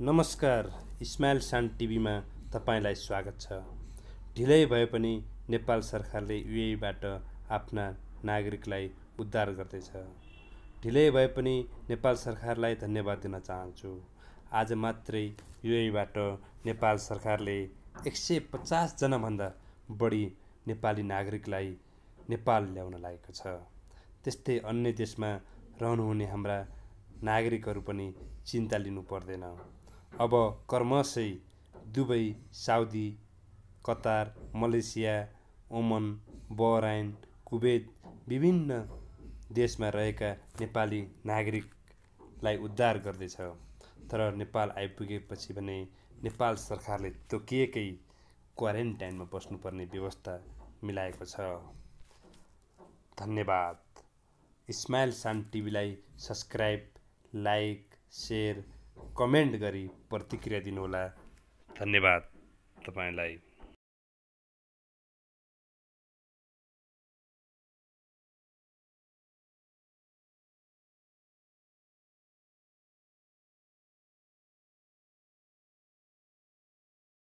नमस्कार स्माइल सान टिभीमा तपाईँलाई स्वागत छ ढिलै भए पनि नेपाल सरकारले युएबाट आफ्ना नागरिकलाई उद्धार गर्दैछ ढिलै भए पनि नेपाल सरकारलाई धन्यवाद दिन चाहन्छु आज मात्रै युएबाट नेपाल सरकारले एक सय पचासजनाभन्दा बढी नेपाली नागरिकलाई नेपाल ल्याउन लागेको छ त्यस्तै अन्य देशमा रहनुहुने हाम्रा नागरिकहरू पनि चिन्ता लिनु पर्दैन अब कर्मशै Dubai Saudi Qatar Malaysia Oman Bahrain Kuwait विभिन्न देशमा रहेका नेपाली नागरिकलाई उद्धार गर्दैछ तर नेपाल आइपुगेपछि भने नेपाल सरकारले तोकिएकै क्वारेन्टाइनमा बस्नुपर्ने व्यवस्था मिलाएको छ धन्यवाद इस्माइल साम टिभीलाई सब्सक्राइब लाइक सेयर कमेन्ट गरी प्रतिक्रिया दिनुहोला धन्यवाद तपाईँलाई